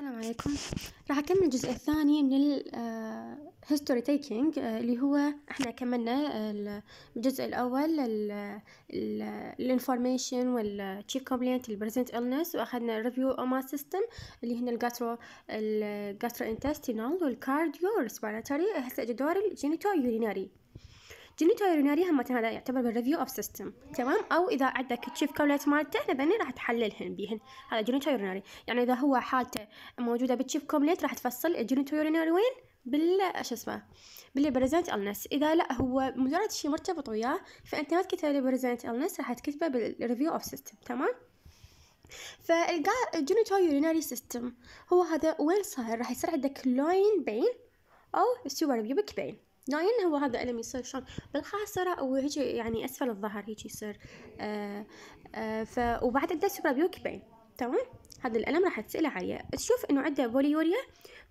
السلام عليكم راح أكمل الجزء الثاني من الهيستوري آه، تيكينج آه، اللي هو احنا كملنا الجزء الأول الانفورميشن والتشيف كومبلينت البريزنت إلنس وأخذنا الريفيو أوما سيستم اللي هنا الجاسترو الجاسترو انتستينال والكارديو ريسبيراتوري هسه دور الجينيتو يوريناري جينيتو يوريناري هم هذا يعتبر بالريفيو اوف سيستم تمام او اذا عندك تشوف كولات مالته هذني راح تحللهن بيهن هذا جينيتو يوريناري يعني اذا هو حالته موجوده بتشيف كومليت راح تفصل الجينيتو يوريناري وين بال شو اسمه باللي بريزنت النس اذا لا هو مجرد شيء مرتبط وياه فانت ما تكتبه اللي بريزنت النس راح تكتبه بالريفيو اوف سيستم تمام فالجينيتو يوريناري سيستم هو هذا وين صاير راح يصير عندك لوين بين او سوبر بيبك بين داين هو هذا الم يصير شلون بالخاصره او هيجي يعني اسفل الظهر هيجي يصير آه آه ف وبعد عده سبب يبين تمام هذا الالم راح تساله عليه تشوف انه عنده بوليوريا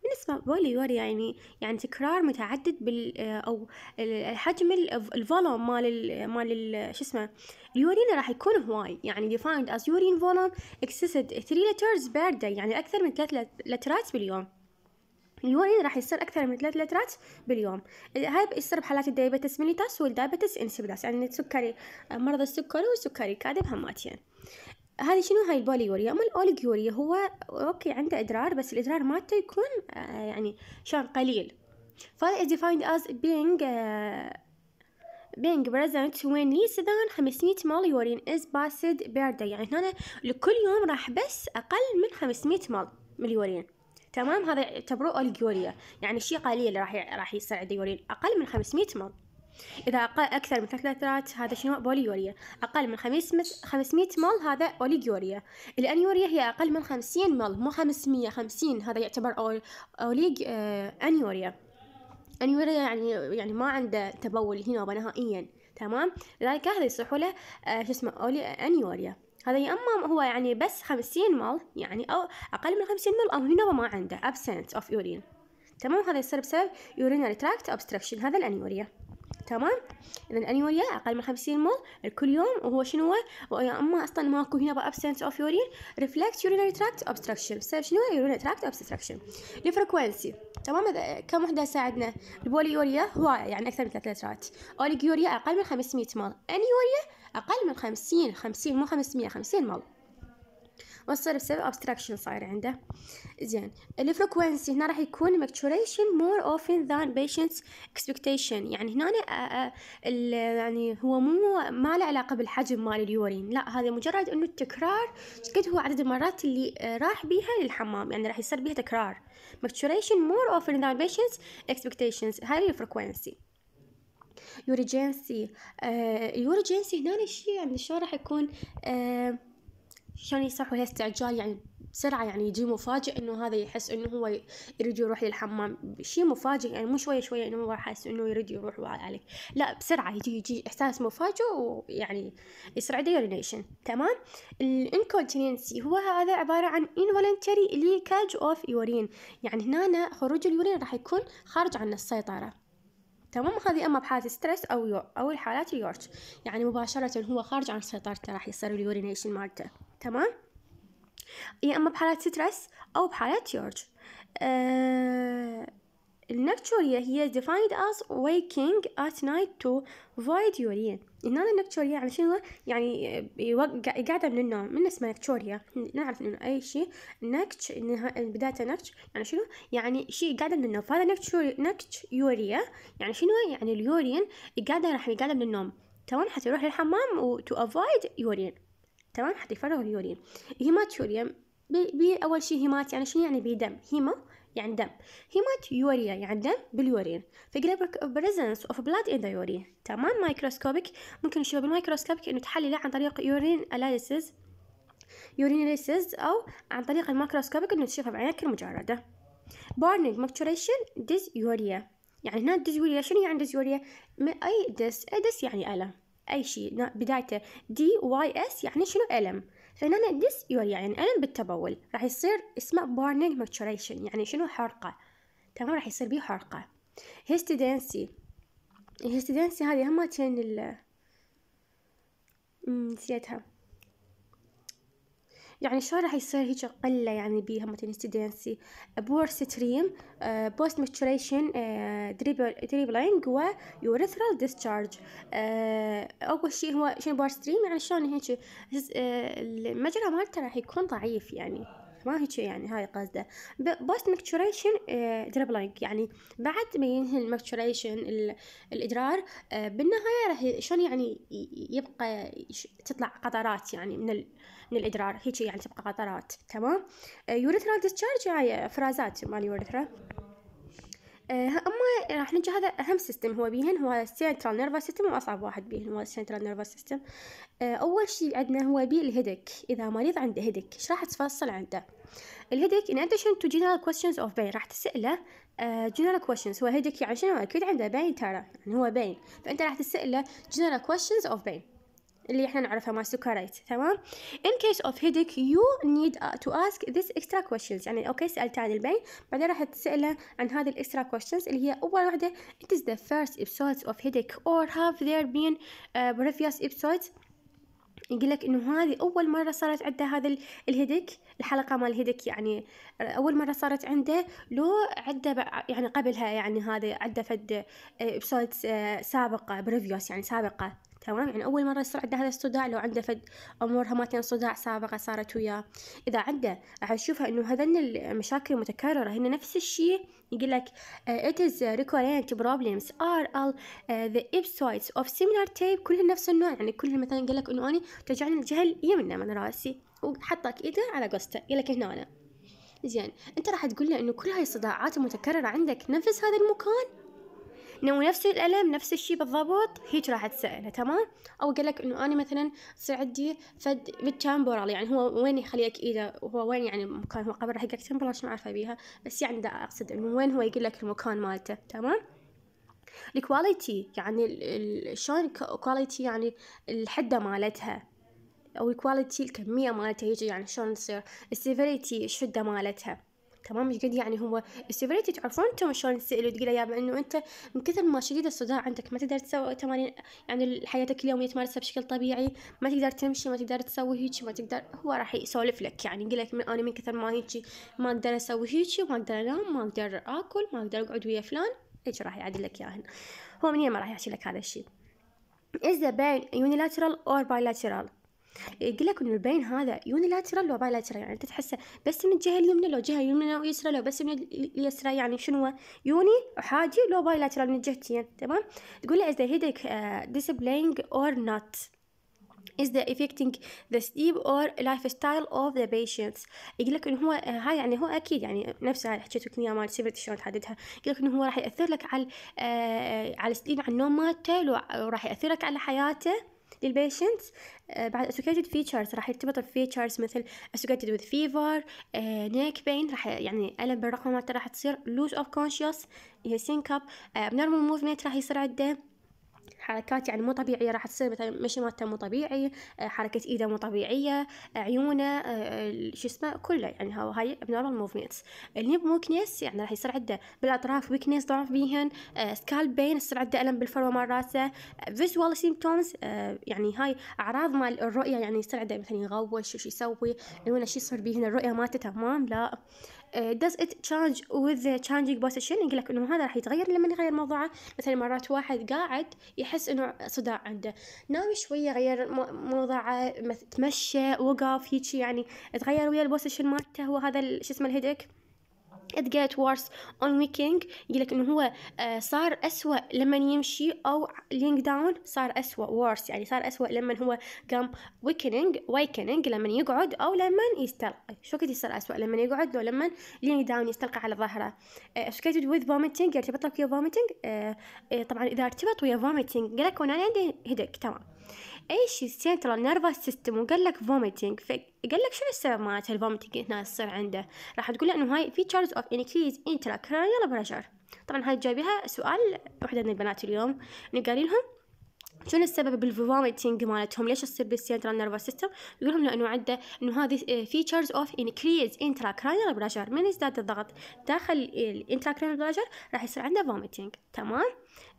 بالنسبه بوليوريا يعني يعني تكرار متعدد بال آه، او الحجم الفولوم مال مال شو اسمه اليورين راح يكون هواي يعني ديفايند از يورين فولوم اكسسد 3 لترز per يعني اكثر من 3 لترات باليوم اليورين راح يصير أكثر من 3 لترات باليوم هاي بيصير بحالات الدايبيتس ميليتاس والدايبيتس انسيبيداس يعني السكري مرضى السكري والسكري كاذب هماتين هذه شنو هاي البوليوريا أما الأوليجوريا هو أوكي عنده إدرار بس الإدرار مالته يكون آه، يعني شان قليل فهذا از ديفايند از بينج بينج بريزنت وين when less 500 مال يورين از passed بير يعني هنا لكل يوم راح بس أقل من 500 مال مليورين تمام هذا يعتبروه أوليغوريا يعني شيء قليل اللي راح راح يصير عند يورين أقل من 500 مل إذا أقل أكثر من ثلاث لترات هذا شنو بوليوريا أقل من 500 مل هذا أوليجوريا الأنيوريا هي أقل من 50 مل مو خمسين هذا يعتبر أول أوليج آه، أنيوريا أنيوريا يعني يعني ما عنده تبول هنا نهائيا تمام لذلك هذا يصح له آه، شو اسمه أولي أنيوريا هذا يا يعني اما هو يعني بس 50 مل يعني او اقل من 50 مل او هنا ما عنده absence of urine تمام هذا يصير بسبب urinary tract obstruction هذا الانيوريا تمام اذا الانيوليا اقل من 50 مول كل يوم وهو شنو هو يا اما اصلا ماكو هنا ابسنس اوف يورين ريفلكس يورينري تراكت ابستراكشن بسبب شنو يورينري تراكت ابستراكشن الفريكوانسي تمام كم وحده ساعدنا البوليوريا هو يعني اكثر من 3 لترات اوليجيوريا اقل من 500 مول انيوريا اقل من 50 50 مو 500 50 مول وصار بسبب ابستراكشن صاير عنده زين الفريكوينسي هنا راح يكون ماتشوريشن more often than patients expectation يعني هنا آه، آه، يعني هو مو ما له علاقة بالحجم مال اليورين لا هذا مجرد انه التكرار قد هو عدد المرات اللي آه، راح بيها للحمام يعني راح يصير بيها تكرار ماتشوريشن more often than patients اكسبكتيشنز هاي الفريكوينسي يورجنسي يورجنسي هنا الشيء يعني شلون راح يكون آه كانوا يسرحوا لها استعجال يعني بسرعة يعني يجي مفاجئ إنه هذا يحس إنه هو يريد يروح للحمام شيء مفاجئ يعني مو شوية شوية إنه هو حاس إنه يريد يروح عليك لا بسرعة يجي يجي إحساس مفاجئ ويعني يسرع يورينيشن تمام الانكونتيننسي هو هذا عبارة عن involuntary leakage اوف يورين يعني هنا خروج اليورين راح يكون خارج عن السيطرة تمام هذه اما بحالة ستريس او يو او الحالات اليورت يعني مباشرة هو خارج عن سيطرته راح يصير اليورينيشن مالته تمام يا إيه، اما بحالة سترس او بحالة يورج آه، النكتوريا هي defined as waking at night to void urine هنا النكتوريا يعني شنو يعني قاعدة من النوم من اسمها نكتوريا نعرف انه اي شيء نكت انها بداية نكت يعني شنو يعني شيء قاعدة من النوم فهذا نكتوريا يعني شنو يعني اليورين قاعدة راح قاعدة من النوم تمام حتروح للحمام و to avoid urine تمام حتى يفرغ اليورين هيماتيوريا بي, بي أول شيء هيمات يعني شنو يعني بدم هيما يعني دم هيمات يوريا يعني دم باليورين فقلب بريزنس اوف بلاد ان ذا يورين تمام مايكروسكوبيك ممكن نشوفه بالمايكروسكوبك انه تحلله عن طريق يورين يورين اناليسيس او عن طريق المايكروسكوبيك انه تشوفها بعينك المجرده بارنينج مابتوريشن ديز يوريا يعني هنا يوريا شنو يعني يوريا اي دس اي يعني الم أي شيء بدايته دي واي اس يعني شنو ألم فهنا ديس يور يعني ألم بالتبول راح يصير اسمه burning maturation يعني شنو حرقة تمام راح يصير بيه حرقة هيستيدنسي هيستيدنسي هذه هم تين ال نسيتها يعني شلون راح يصير هيك قلة يعني بيها مثلا ستيدنسي بور ستريم آه، بوست ماتشوريشن آه، دريبلينج ويورثرال ديسشارج آه، اول شيء هو شنو بور ستريم يعني شلون هيك المجرى مالته راح يكون ضعيف يعني ما هيك يعني هاي قصده بوست ماتشوريشن دربلينج يعني بعد ما ينهي الماتشوريشن الادرار بالنهايه راح شلون يعني يبقى تطلع قطرات يعني من من الإدرار هيك يعني تبقى قطرات تمام آه، يوريثرال ديسشارج هاي فرازات مال يوريثرا آه، اما راح نجي هذا اهم سيستم هو بيهن هو السنترال نيرفس سيستم واصعب واحد بيهن هو السنترال نيرفس سيستم اول شيء عندنا هو بي الهيدك اذا مريض عنده هيدك ايش راح تفصل عنده الهيدك ان addition تو general questions of pain راح تسأله جنرال آه، general questions هو هيدك يعني شنو اكيد عنده بين ترى يعني هو بين فانت راح تسأله general questions of pain اللي احنا نعرفها مع السكريات تمام in case of headache you need uh, to ask this extra questions يعني اوكي سالت عن البين بعدين راح تساله عن هذه الاكسترا questions اللي هي اول واحده it is the first episodes of headache or have there been uh, previous episodes يقول لك انه هذه اول مره صارت عنده هذا الهيدك الحلقه مال الهيدك يعني آه، اول مره صارت عنده لو عده يعني قبلها يعني هذا عده فد ابسود آه، آه، سابقه بريفيوس يعني سابقه تمام يعني أول مرة يصير عنده هذا الصداع لو عنده فد أمور هماتين صداع سابقة صارت وياه إذا عنده راح يشوفها إنه هذن المشاكل متكررة هنا نفس الشيء يقول لك آه، it is recurrent problems are all آه، the episodes of similar type كلها نفس النوع يعني كلها مثلا قال لك إنه أنا تجعني الجهه اليمنى من راسي وحطك إيده على قصته يقول لك هنا أنا زين أنت راح تقول له إنه كل هاي الصداعات المتكررة عندك نفس هذا المكان انه نفس الالم نفس الشيء بالضبط هيك راح تساله تمام او قال لك انه انا مثلا صار عندي فد بالتامبورال يعني هو وين يخليك ايده وهو وين يعني مكان هو قبل راح يقول لك تامبورال شو عارفه بيها بس يعني ده اقصد انه وين هو يقول لك المكان مالته تمام الكواليتي يعني شلون كواليتي يعني الحده مالتها او الكواليتي الكميه مالتها هيجي يعني شلون تصير السيفيريتي الشده مالتها تمام مش قد يعني هو السيفيريتي تعرفون انتم شلون تسالوا تقول يابا انه انت من كثر ما شديد الصداع عندك ما تقدر تسوي تمارين يعني حياتك اليوميه تمارسها بشكل طبيعي ما تقدر تمشي ما تقدر تسوي هيك ما تقدر هو راح يسولف لك يعني يقول لك انا من كثر ما هيك ما اقدر اسوي هيك ما اقدر انام ما اقدر اكل ما اقدر اقعد ويا فلان هيك راح يعدل لك اياهن هو من ما راح يحكي لك هذا الشيء is the يونيلاترال unilateral or bilateral يقول لك انه البين هذا يونيلاترال وبايلاترال يعني انت تحسه بس من الجهه اليمنى لو جهه يمنى ويسرى لو بس من اليسرى يعني شنو يوني وحاجي لو بايلاترال من جهتين تمام تقول له اذا هيدك ديسبلينج اور نوت is the affecting the sleep or lifestyle of the patients يقول لك انه هو آه، هاي يعني هو اكيد يعني نفس هاي حكيت لك اياها مال سيفرتي شلون تحددها يقول لك انه هو راح ياثر لك على آه، على السليب على النوم مالته وراح ياثر لك على حياته للبيشنتس آه، بعد اسوكيتد فيتشرز راح يرتبط بفيتشرز مثل اسوكيتد وذ فيفر نيك بين راح يعني الم بالرقم مالته راح تصير لوز اوف كونشيوس هي سينكاب اب نورمال موفمنت راح يصير عنده حركات يعني مو طبيعية راح تصير مثلا مشي مالته مو طبيعي آه، حركة ايده مو طبيعية آه، عيونه آه، شو اسمه كله يعني هاي abnormal موفمنتس النيب ويكنس يعني راح يصير عنده بالاطراف ويكنس ضعف بيهن سكال بين يصير عنده الم بالفروة مال راسه فيجوال سيمتومز يعني هاي اعراض مال الرؤية يعني يصير عنده مثلا يغوش شو يسوي عيونه شو يصير بيهن الرؤية مالته تمام لا آه، does it change with the changing position يقول لك انه هذا راح يتغير لما يغير موضوعه مثلا مرات واحد قاعد يحس انه صداع عنده ناوي شوية غير موضعه تمشى وقف هيك يعني تغير ويا البوزيشن مالته هو هذا شو اسمه الهيدك get worse on weekend يقول لك انه هو آه، صار اسوء لما يمشي او لينك داون صار اسوء worse يعني صار اسوء لما هو قام weakening weakening لما يقعد او لما يستلقي شو كده يصير اسوء لما يقعد او لما لينك داون يستلقى على ظهره اشكيتد وذ فوميتنج ارتبط ويا vomiting آه، آه، طبعا اذا ارتبط ويا vomiting قال لك وانا عندي هيدك تمام اي شيء سنترال نيرفس سيستم وقال لك فوميتنج فقال لك شنو السبب مالت الفوميتنج هنا تصير عنده راح تقول له انه هاي في فيتشرز اوف انكريز انترا كرانيال بريشر طبعا هاي جايبها سؤال وحده من البنات اليوم انه قال لهم شنو السبب بالفوميتنج مالتهم ليش تصير بالسنترال نيرفس سيستم يقول لهم لانه عنده انه هذه فيتشرز اوف انكريز انترا كرانيال بريشر من يزداد الضغط داخل الانترا كرانيال بريشر راح يصير عنده فوميتنج تمام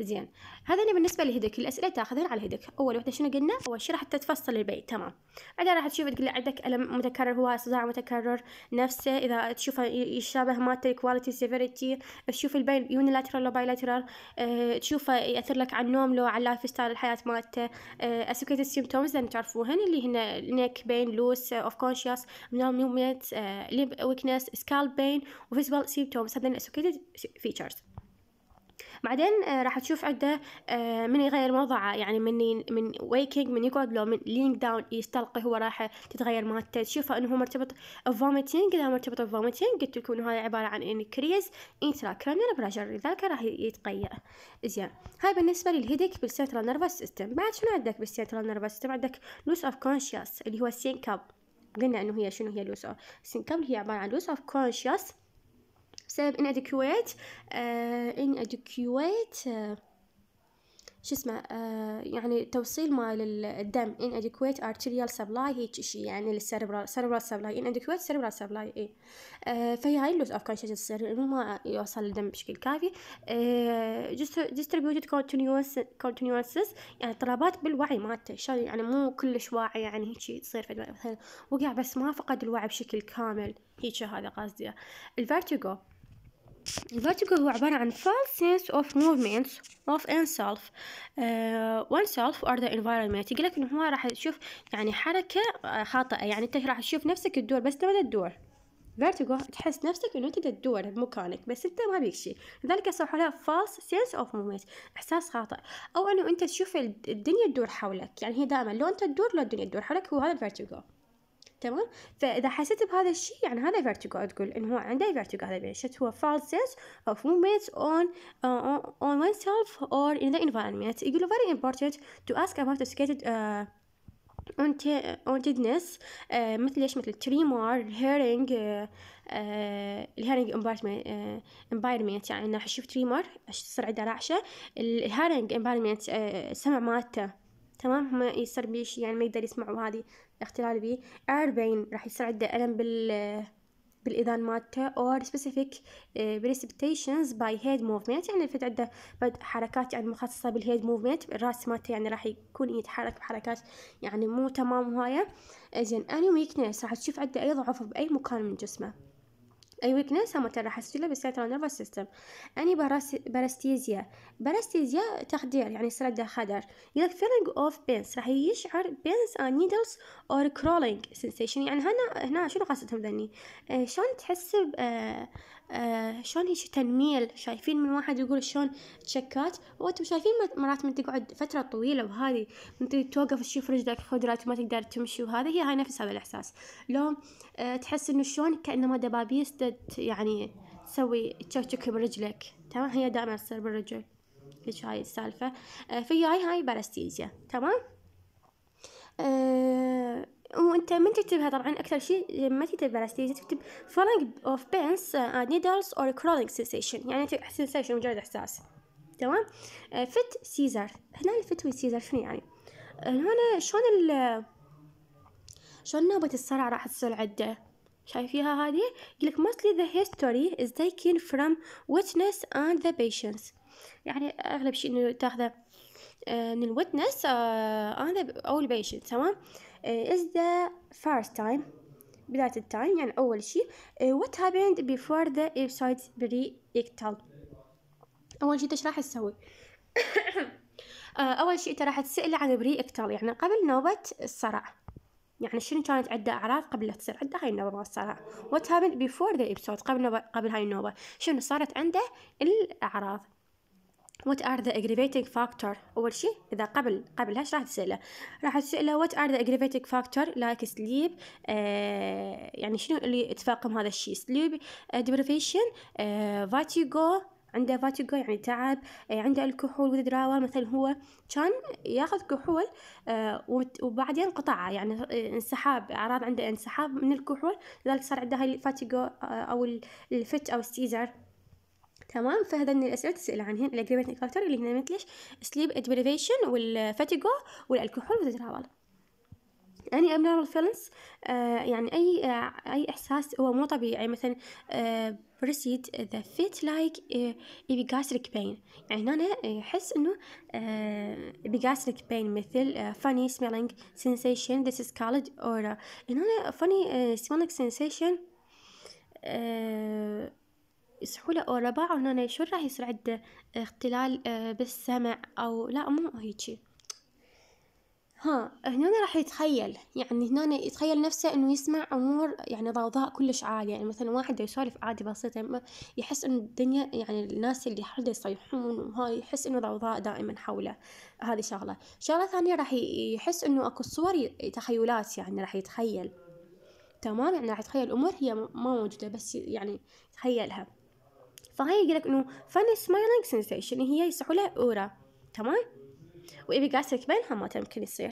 زين هذا بالنسبه لهدك الاسئله تاخذين على هدك اول وحده شنو قلنا اول شيء راح تتفصل البيت تمام بعدين راح تشوف تقول عندك الم متكرر هو صداع متكرر نفسه اذا تشوفه يشابه مالته الكواليتي سيفيريتي تشوف البين يونيلاترال او بايلاترال تشوفه ياثر لك على النوم لو على اللايف ستايل الحياه مالته اسوكيت سيمتومز اللي تعرفوهن اللي هنا نيك بين لوس اوف كونشيس نوم نوميت ويكنس سكال بين وفيزوال سيمتومز هذين اسوكيتد فيتشرز بعدين آه، راح تشوف عنده آه، من يغير موضعه يعني من من ويكينج من يقعد لو من لينج داون يستلقي هو راح تتغير مالته تشوفه انه هو مرتبط بفوميتينج اذا مرتبط بفوميتينج قلت لكم انه هاي عباره عن انكريز انتراكرانيال بريشر لذلك راح يتغير زين هاي بالنسبه للهيديك بالسنترال نيرفس سيستم بعد شنو عندك بالسنترال نيرفس سيستم عندك لوس اوف كونشيس اللي هو السينكاب قلنا انه هي شنو هي لوس اوف سينكاب هي عباره عن لوس اوف كونشيس بسبب inadequate آه inadequate آه شو اسمه آه يعني توصيل مال الدم ان ادكويت ارتيريال سبلاي هيك شيء يعني للسيربرال سبلاي ان ادكويت cerebral سبلاي اي آه، فهي هاي اللوس اوف كونشنس تصير انه ما يوصل الدم بشكل كافي ديستريبيوتد آه، distributed continuous يعني اضطرابات بالوعي مالته شلون يعني مو كلش واعي يعني هيك شيء تصير مثلا وقع بس ما فقد الوعي بشكل كامل هيك هذا قصدي الفيرتيجو الvertigo هو عبارة عن false sense of movement of oneself uh, آه، oneself or the environment يقول لك إن هو راح تشوف يعني حركة آه، خاطئة يعني أنت راح تشوف نفسك تدور بس أنت ما تدور vertigo تحس نفسك إنه أنت تدور بمكانك بس أنت ما بيك شيء لذلك صحوا لها false sense of movement إحساس خاطئ أو إنه أنت تشوف الدنيا تدور حولك يعني هي دائما لو أنت تدور لو الدنيا تدور حولك هو هذا الvertigo تمام فاذا حسيت بهذا الشيء يعني هذا فيرتيجو تقول انه هو عنده فيرتيجو هذا بيعيشت هو falses of movements on اون uh, on oneself or in the environment يقول very important to ask about سكيتد uh, wantedness uh, مثل ايش مثل تريمار هيرينج الهيرينج انفايرمنت يعني انه حشوف تريمار تصير عنده رعشه الهيرينج انفايرمنت السمع مالته تمام ما يصير بيش شي يعني ما يقدر يسمعوا هذه اختلال اير أربعين راح يصير عنده ألم بال بالإذان مالته او specific بريسبتيشنز باي هيد موفمنت يعني في عنده حركات يعني مخصصة بالهيد موفمنت الراس مالته يعني راح يكون يتحرك بحركات يعني مو تمام هوايه زين any weakness راح تشوف عنده أي ضعف بأي مكان من جسمه اي ويكنس همتر راح اسجلها بالسيترال نيرفس سيستم اني باراستيزيا باراستيزيا تخدير يعني سرد خدر يقول feeling اوف بينس راح يشعر بينس and نيدلز اور crawling سنسيشن يعني هنا هنا شنو قصدهم ذني آه، شلون تحس ب آه، آه، شلون هيش تنميل شايفين من واحد يقول شلون تشكات وانتم شايفين مرات من تقعد فتره طويله وهذه من توقف تشوف رجلك خدرات ما تقدر تمشي وهذا هي هاي نفس هذا الاحساس لو تحس انه شلون كانما دبابيس يعني تسوي تشكك برجلك تمام هي دائما تصير بالرجل ليش هاي السالفة آه، في هاي هاي بارستيزيا تمام أه وانت من تكتبها طبعا اكثر شيء ما تكتب بارستيزيا تكتب فولينج اوف بينس نيدلز اور كرولينج سنسيشن يعني سنسيشن مجرد احساس تمام فت آه، سيزر هنا الفت سيزر شنو يعني آه، هنا شلون ال شلون نوبة الصرع راح تصير عده شايفيها هذه يقولك mostly the history is taken from witness and the patients يعني أغلب شيء إنه تاخذه من the أو patients تمام is the first time بداية التايم يعني أول شيء what happened before the episode pre-ectal أول شيء إيش راح تسوي أول شيء أنت راح تسأله عن pre-ectal يعني قبل نوبة الصرع يعني شنو كانت عنده أعراض قبل لا تصير عنده هاي النوبة ما وات happened بيفور ذا episode قبل نوبة قبل هاي النوبة شنو صارت عنده الأعراض وات ار ذا aggravating فاكتور أول شيء إذا قبل قبل ايش راح تسأله راح تسأله وات ار ذا aggravating فاكتور لايك سليب يعني شنو اللي تفاقم هذا الشيء سليب deprivation فاتيجو آه، uh, عنده فاتيجو يعني تعب إيه، عنده الكحول والدراوة مثلا هو كان ياخذ كحول آه، وبعدين قطعه يعني آه، انسحاب أعراض عنده انسحاب من الكحول لذلك صار عنده هاي الفاتيجو آه، أو الفت أو السيزر تمام فهذا من الاسئله تسال عنهن الاجريبيتنج فاكتور اللي هنا مثلش سليب ديبريفيشن والفاتيجو والكحول والدراوة يعني ابنورمال فيلينجز يعني اي آه، اي احساس هو مو طبيعي يعني مثلا بريسيد آه، ذا فيت لايك ايبي آه، جاستريك بين يعني انا احس انه ايبي بين مثل فاني سميلينج سنسيشن ذس از كالد اورا يعني انا فاني سميلينج سنسيشن يصحوا له اورا باعوا انه شو راح يصير عنده اختلال بالسمع او لا مو هيجي ها هنا راح يتخيل يعني هنا يتخيل نفسه انه يسمع امور يعني ضوضاء كلش عالية يعني مثلا واحد يسولف عادي بسيطة يحس انه الدنيا يعني الناس اللي حوله يصيحون وهاي يحس انه ضوضاء دائما حوله هذه شغلة شغلة ثانية راح يحس انه اكو صور تخيلات يعني راح يتخيل تمام يعني راح يتخيل امور هي ما موجودة بس يعني يتخيلها فهي يقول لك انه فن سمايلينج سنسيشن هي يسحوله اورا تمام وإبيجاستريك بين هم ما يصير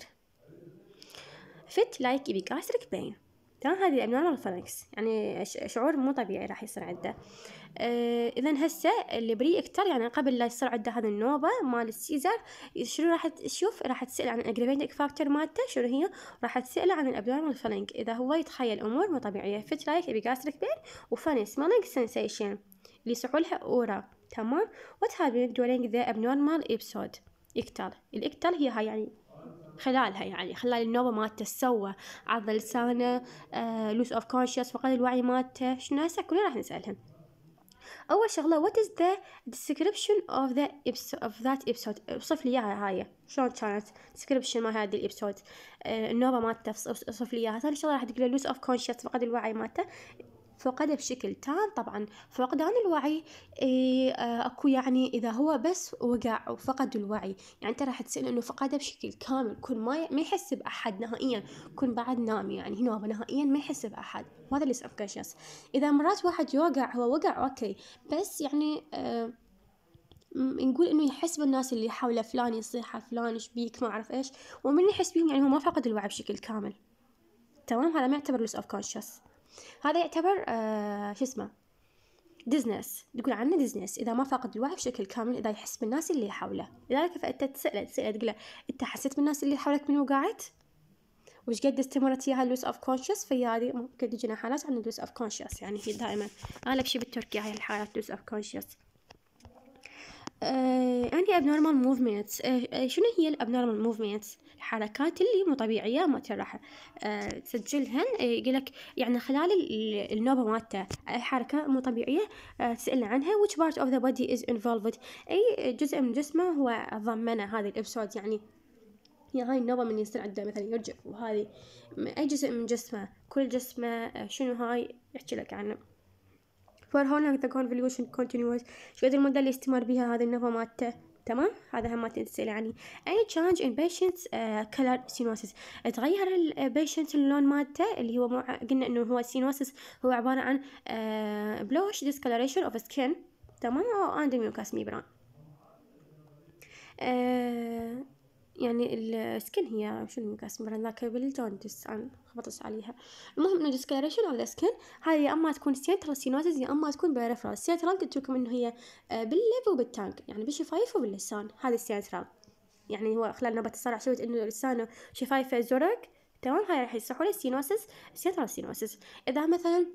فت لايك إبيجاستريك بين ترى هذه الأبنورمال فالنكس يعني شعور مو طبيعي راح يصير عنده آه إذا هسه اللي بري إكتر يعني قبل لا يصير عنده هذا النوبة مال السيزر شنو راح تشوف راح تسأل عن الأجريفينتك فاكتور مالته شنو هي راح تسأل عن الأبنورمال فالنك إذا هو يتخيل أمور مو طبيعية فت لايك إبيجاستريك بين وفاني سمالينج سنسيشن اللي يصيحوا أورا تمام وتهابين هابينج ذا the abnormal episode إكتال الإكتال هي هاي يعني خلالها يعني خلال النوبة مالته سوى عض لسانه لوس اوف كونشس فقد الوعي مالته شنو هسه كلنا راح نسألهم أول شغلة what is the description of the episode of that episode اوصف لي إياها هاي شلون كانت description مال هذه الإبسود آه، النوبة مالته اوصف لي إياها ثاني شغلة راح تقول لوس اوف كونشس فقد الوعي مالته فقده بشكل تام طبعا فقدان الوعي إيه، آه، اكو يعني اذا هو بس وقع وفقد الوعي يعني انت راح تسال انه فقده بشكل كامل كل ما ما يحس باحد نهائيا كل بعد نام يعني هنا نهائيا ما يحس باحد وهذا اللي اسمه اذا مرات واحد يوقع هو وقع اوكي بس يعني آه نقول انه يحس بالناس اللي حوله فلان يصيح فلان ايش بيك ما اعرف ايش ومن يحس بهم يعني هو ما فقد الوعي بشكل كامل تمام هذا ما يعتبر لوس اوف كونشس هذا يعتبر آه، شو اسمه ديزنس تقول عنه ديزنس إذا ما فاقد الوعي بشكل كامل إذا يحس بالناس اللي حوله لذلك فأنت تسأله تسأله تقول أنت حسيت بالناس اللي حولك من وقعت وش قد استمرت فيها اللوس اوف كونشس فهي هذه ممكن تجينا حالات عن اللوس اوف كونشس يعني هي دائما اغلب شيء بالتركي هاي الحالات لوس اوف كونشس يعني abnormal movements آه، آه، شنو هي الابنورمال موفمنتس الحركات اللي مو طبيعية ما راح تسجلهن يقول لك يعني خلال النوبة مالته حركة مو طبيعية تسألنا عنها which part of the body is involved أي جزء من جسمه هو ضمنه هذه الإبسود يعني يعني هاي النوبة من يصير عنده مثلا يرجع وهذه أي جزء من جسمه كل جسمه شنو هاي يحكي لك عنه for how long the convolution continues شو قد المدة اللي استمر بها هذا النفا مالته تمام هذا هم ما تنسأل عني any change in patients uh, color sinosis تغير ال البيشنت uh, اللون مالته اللي هو مو قلنا انه هو السينوسيس هو عبارة عن uh, bluish discoloration of skin تمام and mucous membrane uh, يعني السكن هي شنو مقسم برا ذاك بالجوندس انا خبطت عليها المهم انه ديسكلريشن اوف ذا سكن هاي يا اما تكون سيترال سينوزز يا اما تكون بيرفرال سيترال قلت لكم انه هي آه، باللب وبالتانك يعني بالشفايف وباللسان هذه السيترال يعني هو خلال نبات الصرع سويت انه لسانه شفايفه زرق تمام هاي راح يصيحوا سينوسس سيترال سينوسس اذا مثلا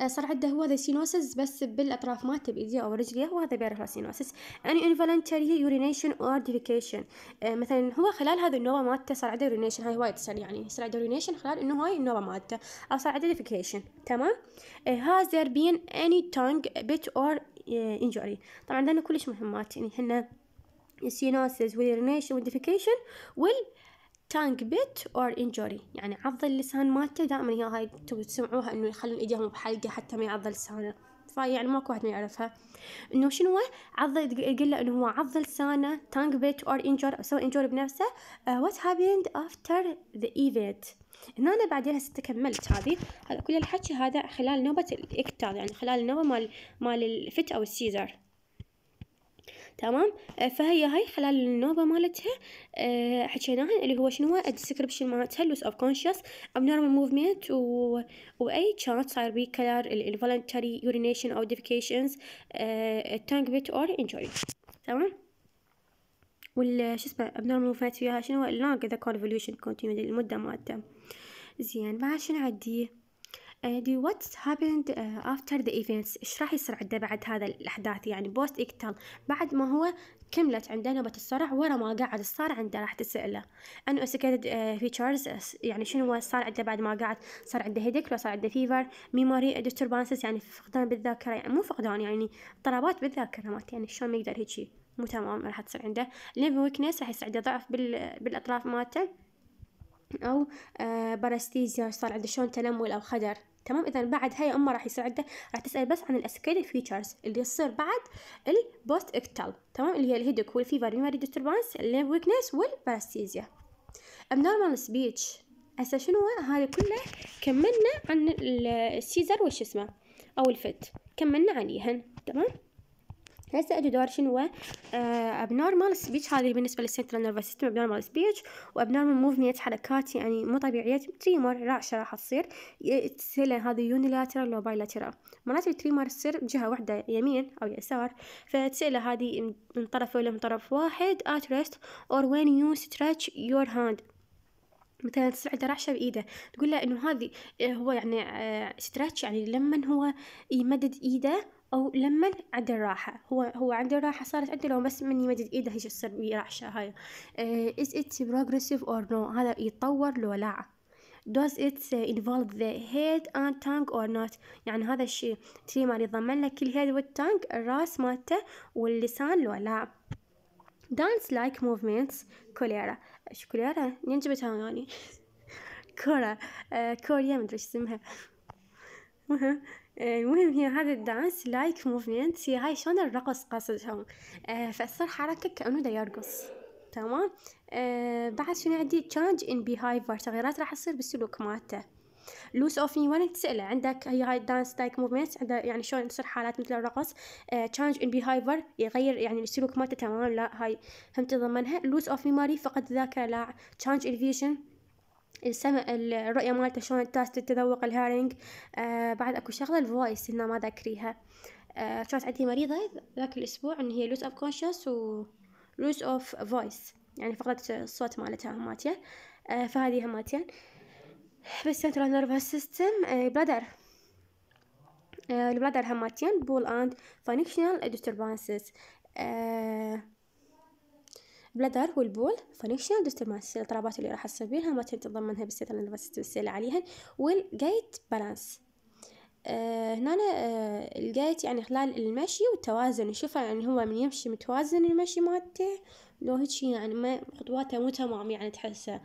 آه، صار عنده هو ذا سينوسس بس بالاطراف مالته بايديه او رجليه وهذا بيعرفه سينوسس يعني involuntary urination or defecation آه، مثلا هو خلال هذا النوبه مالته صار عنده urination هاي وايد تسال يعني صار عنده urination خلال انه هاي النوبه مالته او صار عنده defecation تمام هاز ذير بين اني تونج بيت اور انجوري طبعا لانه كلش مهمات يعني احنا السينوسس والرينيشن والديفيكيشن وال تانك بيت اور انجوري يعني عض اللسان مالته دائما هي هاي تسمعوها انه يخلون ايديهم بحلقه حتى ما يعض لسانه فيعني ماكو واحد ما يعرفها انه شنو عض يقول له انه هو عض لسانه تانك بيت اور انجور او سوى انجور بنفسه وات هابند افتر ذا ايفنت هنا أنا بعدين هسه كملت هذه هذا كل الحكي هذا خلال نوبة الإكتاف يعني خلال النوبة مال مال الفت أو السيزر تمام آه، فهي هاي خلال النوبه مالتها آه، حكيناها اللي هو شنو هو الديسكربشن مالتها لوس اوف كونشس ابنورمال موفمنت واي تشانس صاير بي كلار الفولنتري يورينيشن او ديفيكيشنز تانك بيت اور انجوري تمام وال شو اسمه ابنورمال موفمنت فيها شنو هو اللونج ذا كونفوليوشن كونتينيو المده مالتها زين بعد شنو عندي دي واتس هابند افتر ذا ايفنتس ايش راح يصير عنده بعد هذا الاحداث يعني بوست اكتل بعد ما هو كملت عنده نوبة الصرع ورا ما قاعد صار عنده راح تسأله انه اسكيتد فيتشرز يعني شنو صار عنده بعد ما قعد صار عنده هيدك لو صار عنده فيفر ميموري ديستربانسز يعني فقدان بالذاكرة يعني مو فقدان يعني اضطرابات بالذاكرة مات يعني شلون ما يقدر هيجي مو تمام راح تصير عنده ليفل ويكنس راح يصير عنده ضعف بال... بالاطراف مالته أو آه، باراستيزيا صار عنده شلون تنمل أو خدر تمام اذا بعد هاي امه راح يصير عنده راح تسال بس عن الاسكيد فيتشرز اللي تصير بعد البوست اكتال تمام اللي هي الهيدك والفيفر ميموري ديستربانس الليف ويكنس والبارستيزيا ابنورمال سبيتش هسه شنو هذا كله كملنا عن السيزر وش اسمه او الفت كملنا عليهن تمام هسه اجي دور شنو ابنورمال آه، سبيتش هذه بالنسبه للسنترال نيرفس سيستم ابنورمال سبيتش وابنورمال موفمنت حركات يعني مو طبيعيه تريمر رعشه راح تصير سهلا هذه يونيلاترال لو بايلاترال مرات التريمر تصير جهه واحده يمين او يسار فتسأله هذه من طرف ولا من طرف واحد at rest or يو ستريتش يور هاند مثلا مثلا عنده رعشه بايده تقول له انه هذه آه، هو يعني ستريتش آه، يعني لما هو يمدد ايده أو لما عند الراحة هو هو عند الراحة صارت عنده لو بس من يمدد إيده هيش تصير إيه راحشة هاي uh, is it progressive or no هذا يتطور لو لا does it involve the head and tongue or not يعني هذا الشيء تري ما يضمن لك الهيد والتانك الراس مالته واللسان لو لا dance like movements كوليرا ايش كوليرا منين جبتها كورا آه، كوريا مدري ايش اسمها آه، المهم هي هذا الدانس لايك موفمنت هي هاي شلون الرقص قصدهم آه، فصار حركة كأنه دا يرقص تمام آه بعد شنو عندي تشانج ان بيهايفر تغييرات راح تصير بالسلوك مالته لوس اوف مي وانا تسأله عندك هي هاي دانس لايك موفمنت عندها يعني شلون تصير حالات مثل الرقص تشانج ان بيهايفر يغير يعني السلوك مالته تمام لا هاي هم تضمنها لوس اوف ميموري فقد ذاكرة لا تشانج ان فيجن السمع الرؤية مالته شلون التاست تتذوق الهارينج آه بعد اكو شغلة الفويس هنا ما ذاكريها آه كانت عندي مريضة ذاك الأسبوع إن هي لوس أوف كونشس و لوس أوف فويس يعني فقدت الصوت مالتها هماتية آه فهذه هماتين بس سنترال نيرفس سيستم بلادر البلادر هماتين بول أند فانكشنال ديستربانسز آه, آه، بلادر والبول فانكشنال ديستربانس الاضطرابات اللي راح تصير ما تتضمنها انا بس تسال عليها والجايت بالانس آه هنا آه الجايت يعني خلال المشي والتوازن نشوفه يعني هو من يمشي متوازن المشي مالته لو هيك يعني ما خطواته مو تمام يعني تحسه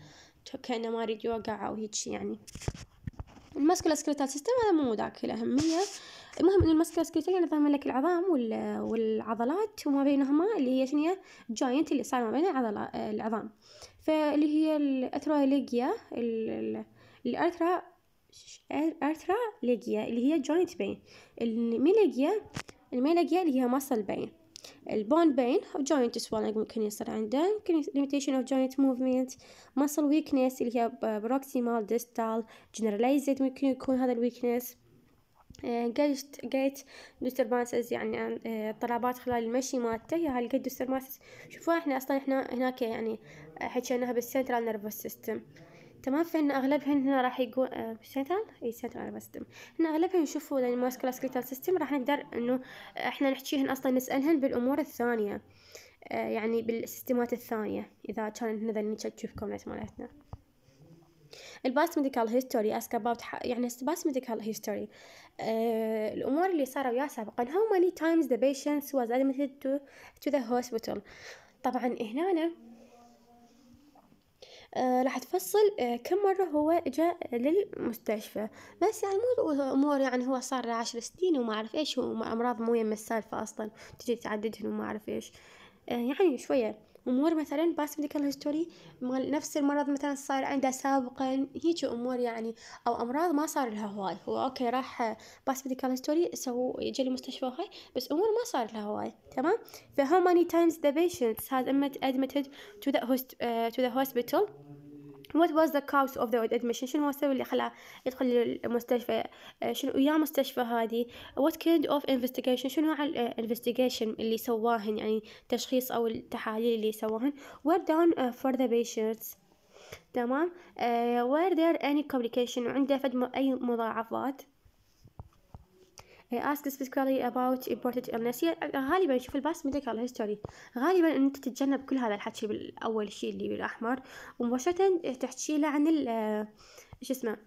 كأنه ما يريد يوقع أو هيك يعني الماسكولا سكريتال سيستم هذا مو ذاك الأهمية المهم إنه الماسكولا سكريتال يعني ضامن لك العظام والعضلات وما بينهما اللي هي شنو جاينت اللي صار ما بين العظام فاللي هي الأتروليجيا الأرترا أرترا ليجيا اللي هي جوينت بين الميليجيا الميليجيا اللي هي مصل بين البون بين اوف جوينت سوالينج ممكن يصير عنده يمكن ليميتيشن اوف جوينت موفمنت ماسل ويكنس اللي هي بروكسيمال ديستال جنراليزد ممكن يكون هذا الويكنس جيت جيت دوستربانسز يعني آه، اضطرابات خلال المشي مالته هي هالجيت دوستربانسز شوفوا احنا اصلا احنا هناك يعني حكيناها بالسنترال نيرفوس سيستم تمام فإن اغلبهم هنا راح يقول آه سنترال أي سنترال أنا بستم هنا اغلبهم يشوفوا لأن يعني ماسكولا سكريتال سيستم راح نقدر إنه إحنا نحكيهن أصلا نسألهن بالأمور الثانية آه، يعني بالسيستمات الثانية إذا كانت نذل نشكي في كومنت مالتنا الباست ميديكال هيستوري اسك اباوت يعني الباست ميديكال هيستوري الامور اللي صاروا وياه سابقا هاو ماني تايمز ذا بيشنت واز ادميتد تو ذا هوسبيتال طبعا هنا آه، راح تفصل آه، كم مرة هو جاء للمستشفى بس يعني مو أمور يعني هو صار عشر سنين وما أعرف إيش وأمراض مو يم السالفة أصلا تجي تعددهن وما أعرف إيش آه، يعني شوية امور مثلا باس ميديكال هيستوري نفس المرض مثلا صار عنده سابقا هيك امور يعني او امراض ما صار لها هواي هو اوكي راح باس ميديكال هيستوري سو اجى المستشفى هاي بس امور ما صار لها هواي تمام فهو ماني تايمز ذا بيشنتس هاز ادمتد تو ذا هوست تو ذا هوسبيتال what was the cause of the admission شنو السبب اللي خلاه يدخل المستشفى شنو ويا مستشفى هذه what kind of investigation شنو نوع investigation اللي سواهن يعني تشخيص أو التحاليل اللي سواهن were done for the patients تمام uh, were there any complication عنده فد أي مضاعفات ask specifically about important illness غالبا شوف الباس ميديكال هيستوري غالبا ان انت تتجنب كل هذا الحكي بالاول شيء اللي بالاحمر ومباشرة تحكي له عن ال ايش اسمه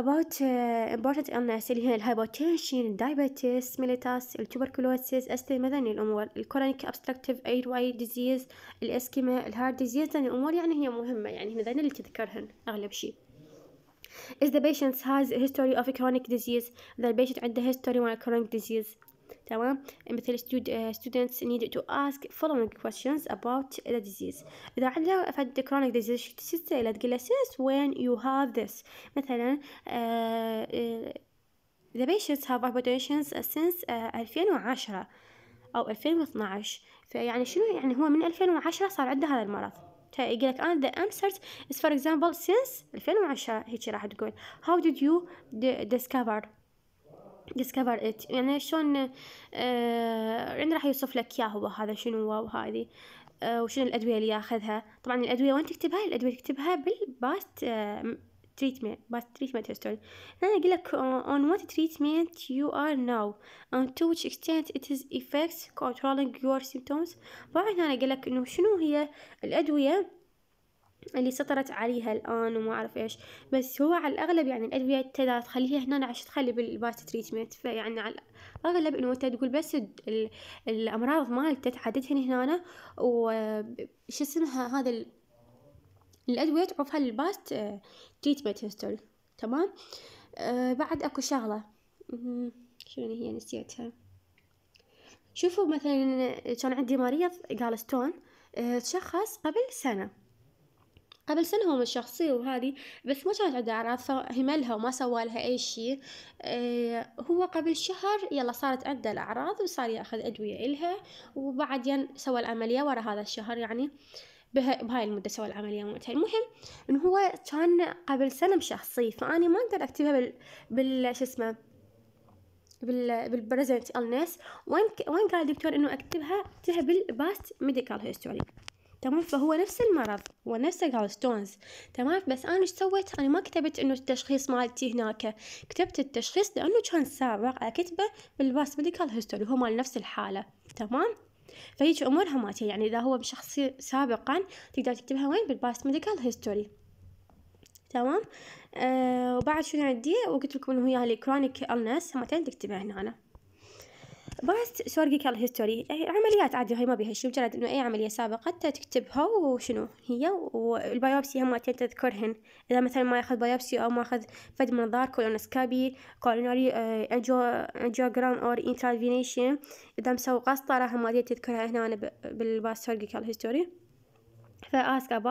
about uh, important illness اللي هي الهايبوتنشن الدايابيتس ميليتاس التوبركلوسيس استيما مثلا الامور الكرونيك ابستراكتيف اير واي ديزيز الاسكيما الهارت ديزيز ذني الامور يعني هي مهمه يعني هنا اللي تذكرهن اغلب شيء Is the patient has a history of a chronic disease The patient عنده history of a chronic disease تمام مثل students need to ask following questions about the disease إذا عنده فد chronic disease شو تسأله تقول له since when you have this مثلا the patients have hypertension since 2010 أو 2012 فيعني شنو يعني هو من 2010 صار عنده هذا المرض تا يقول لك أنا the answers is for example since 2010 هيك راح تقول how did you discover discover it يعني شلون آه يعني راح يوصف لك يا هو هذا شنو هو وهذه آه وشنو الادويه اللي ياخذها طبعا الادويه وين تكتبها الادويه تكتبها بالباست آه treatment but treatment history هنا يقول لك on what treatment you are now and to which extent it is effects controlling your symptoms بعد هنا يقول لك انه شنو هي الادوية اللي سطرت عليها الآن وما أعرف إيش بس هو على الأغلب يعني الأدوية تدا تخليها هنا عشان تخلي بالباست تريتمنت فيعني على الأغلب إنه أنت تقول بس الأمراض مالته تعدتهن هنا وش اسمها هذا الأدوية تعرفها للباست تريتمنت آه، هيستوري تمام آه، بعد أكو شغلة شنو هي نسيتها شوفوا مثلا كان عندي مريض قال ستون آه، تشخص قبل سنة قبل سنة هو من شخصية وهذه بس ما كانت عنده أعراض فهملها وما سوى لها أي شيء هو قبل شهر يلا صارت عنده الأعراض وصار يأخذ أدوية إلها وبعدين سوى العملية ورا هذا الشهر يعني آه بها بهاي المدة سوى العملية مؤتة المهم إنه هو كان قبل سنة مشخصي فأنا ما أقدر أكتبها بال بال شو اسمه بالبرزنت إلنس وين وين قال الدكتور انه اكتبها اكتبها بالباست ميديكال هيستوري تمام فهو نفس المرض هو نفسه الجال ستونز تمام بس انا ايش سويت انا ما كتبت انه التشخيص مالتي هناك كتبت التشخيص لانه كان سابق اكتبه بالباست ميديكال هيستوري هو مال نفس الحاله تمام فهيك أمورها ماتية يعني إذا هو بشخص سابقا تقدر تكتبها وين بالباست ميديكال هيستوري تمام آه وبعد شنو عندي وقلت لكم انه هي الكرونيك النس متين تكتبها هنا أنا. بس سورجيكال هيستوري عمليات عادي هي ما بيها شيء مجرد انه اي عمليه سابقه تكتبها وشنو هي والبيوبسي هم تذكرهن اذا مثلا ما ياخذ بايوبسي او ما اخذ فد منظار كولونسكابي كولوناري انجيوجرام اور انترافينيشن اذا مسوي قسطره هم تذكرها هنا بالباس سورجيكال هيستوري فأسك اني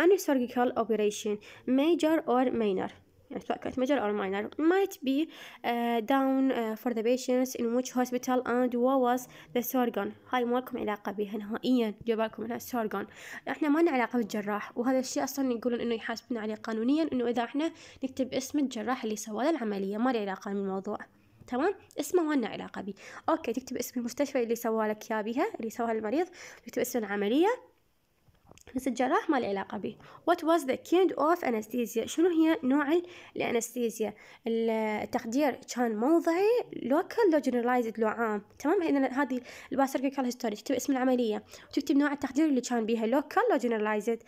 any surgical operation major أو minor يعني سواء كانت major أو ماينر might be uh, down uh, for the patients in which hospital and was the surgeon هاي ما لكم علاقة بها نهائيا جبالكم انها surgeon احنا ما لنا علاقة بالجراح وهذا الشيء أصلا يقولون إنه يحاسبنا عليه قانونيا إنه إذا احنا نكتب اسم الجراح اللي سوى العملية ما له علاقة بالموضوع تمام اسمه ما لنا علاقة به أوكي تكتب اسم المستشفى اللي سوى لك يا بها اللي سواها المريض تكتب اسم العملية بس الجراح ما له علاقة به what was the kind of anesthesia شنو هي نوع الانستيزيا التقدير كان موضعي local لو generalized لو عام تمام اذا هذه الباسركيكال هيستوري تكتب اسم العملية وتكتب نوع التقدير اللي كان بيها local لو generalized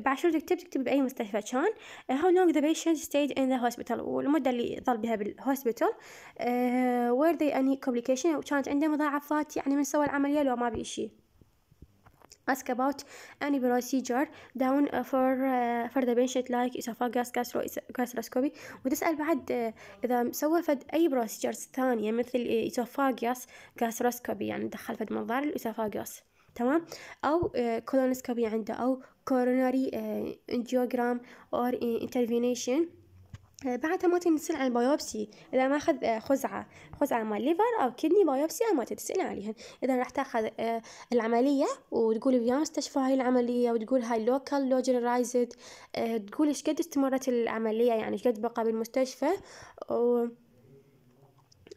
بعد شنو تكتب تكتب بأي مستشفى كان uh, how long the patient stayed in the hospital والمدة اللي ظل بها بالهوسبيتال uh, were they any complications؟ وكانت عنده مضاعفات يعني من سوى العملية لو ما بي شيء ask about any procedure down for uh, for the patient like esophagus gastro gastroscopy وتسأل بعد إذا سوى فد أي procedures ثانية مثل esophagus gastroscopy يعني دخل فد منظار الإسوفاجوس تمام أو colonoscopy عنده أو coronary angiogram or intervention بعدها ممكن نسأل عن البيوبسي إذا ما أخذ آه، خزعة خزعة مال ليفر أو كدني بايوبسي ما تسأل عليهن إذا راح تاخذ آه، العملية وتقول ويا مستشفى هاي العملية وتقول هاي لوكال لو جنرايزد تقول إيش قد استمرت العملية يعني إيش قد بقى بالمستشفى و...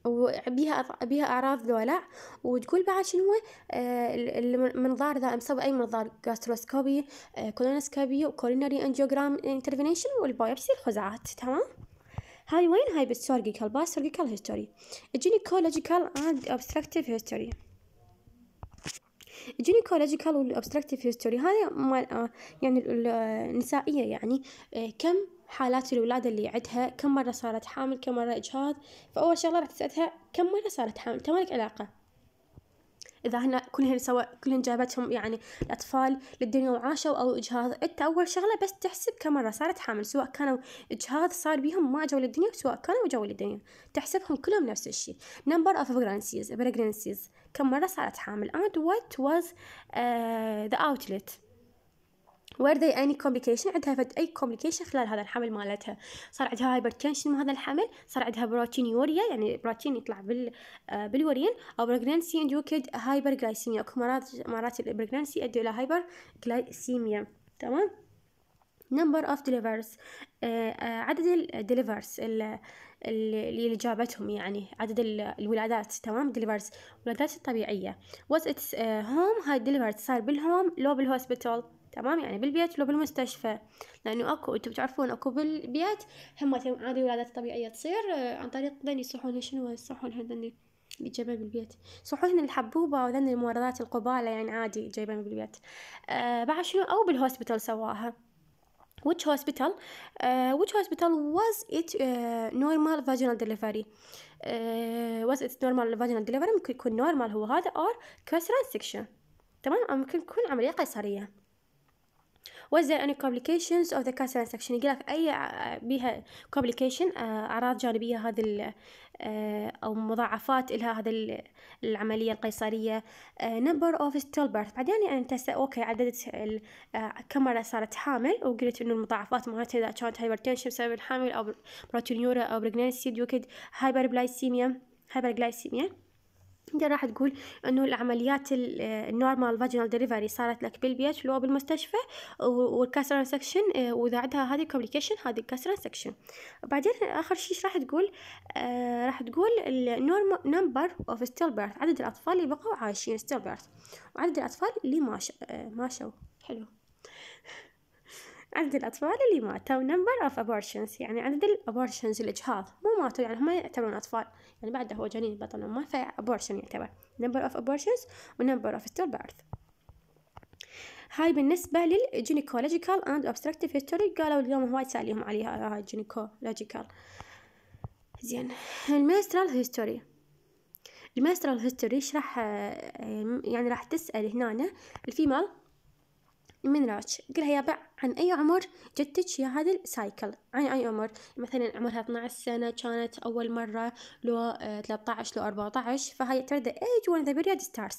وبيها بيها اعراض ذولاء وتقول بعد شنو آه، المنظار ذا مسوي اي منظار جاستروسكوبي كولونوسكوبي وكولينري انجيوجرام انترفينيشن والبايبسي الخزعات تمام هاي وين هاي بالسورجيكال باسورجيكال هيستوري الجينيكولوجيكال اند ابستراكتيف هيستوري الجينيكولوجيكال والابستراكتيف هيستوري هذا يعني النسائيه آه، يعني آه، كم حالات الولادة اللي عندها كم مرة صارت حامل كم مرة إجهاض فأول شغلة راح تسألها كم مرة صارت حامل تمالك علاقة إذا هن كلهن سوا كلهن جابتهم يعني الأطفال للدنيا وعاشوا أو إجهاض أنت أول شغلة بس تحسب كم مرة صارت حامل سواء كانوا إجهاض صار بيهم ما جو للدنيا سواء كانوا جو للدنيا تحسبهم كلهم نفس الشيء number of pregnancies pregnancies كم مرة صارت حامل and what was uh, the outlet وارده اني كومبليكيشن عندها فد اي كومبليكيشن خلال هذا الحمل مالتها صار عندها هايبرتنشن هذا الحمل صار عندها بروتين يوريا يعني بروتين يطلع بال آه، بالورين او بريجنانسي اندوكيد هايبر جلايسيميا اكو مرات مرات البريجنانسي يؤدي الى هايبر جلايسيميا تمام نمبر اوف ديليفرز عدد الديليفرز اللي اللي جابتهم يعني عدد الولادات تمام ديليفرز ولادات الطبيعية واز its هوم هاي ديليفرز صار بالهوم لو بالهوسبيتال تمام يعني بالبيت لو بالمستشفى لانه اكو انتم بتعرفون اكو بالبيت هم عادي ولادات طبيعيه تصير آه، عن طريق ذني يصحون شنو يصحون هذني اللي جايبين بالبيت صحون الحبوبة وذن الممرضات القبالة يعني عادي جايبين بالبيت آه بعد شنو أو بالهوسبيتال سواها which hospital uh, which hospital was it uh, normal vaginal delivery uh, was it normal vaginal delivery ممكن يكون normal هو هذا or cesarean section تمام ممكن يكون عملية قيصرية was there any complications of the cancer section يقول لك أي بيها complication آه، أعراض جانبية هذا آه، أو مضاعفات لها هذا العملية القيصرية آه، number of stillbirth بعدين يعني أنت أوكي عددت كم مرة صارت حامل وقلت إنه المضاعفات مالتها إذا كانت هايبرتنشن بسبب الحامل أو بروتينيورا أو pregnancy ديو كد hyperglycemia هايبرجلايسيميا انت راح تقول انه العمليات النورمال فاجينال ديليفري صارت لك بالبيت لو بالمستشفى والكاسران سكشن آه، واذا عندها هذه الكوميونيكيشن هذه الكاسران سكشن بعدين اخر شيء راح تقول آه راح تقول النورمال نمبر اوف ستيل بيرث عدد الاطفال اللي بقوا عايشين ستيل بيرث وعدد الاطفال اللي ما آه ماشوا حلو عدد الأطفال اللي ماتوا number of abortions يعني عدد الأبورشنز الإجهاض مو ماتوا يعني هم يعتبرون أطفال يعني بعده هو جنين بطن أمه abortion يعتبر number of abortions و number of stillbirth هاي بالنسبة للجينيكولوجيكال and obstructive history قالوا اليوم هواي تساليهم عليها هاي جينيكولوجيكال زين المينسترال هيستوري المينسترال هيستوري راح آه، يعني راح تسأل هنا الفيمال من راتش قلها يا يابا عن أي عمر جتك يا هذا السايكل عن أي عمر مثلا عمرها 12 سنة كانت أول مرة لو 13 لو 14 فهي تعرضها ايج وان ذا بيريد ستارز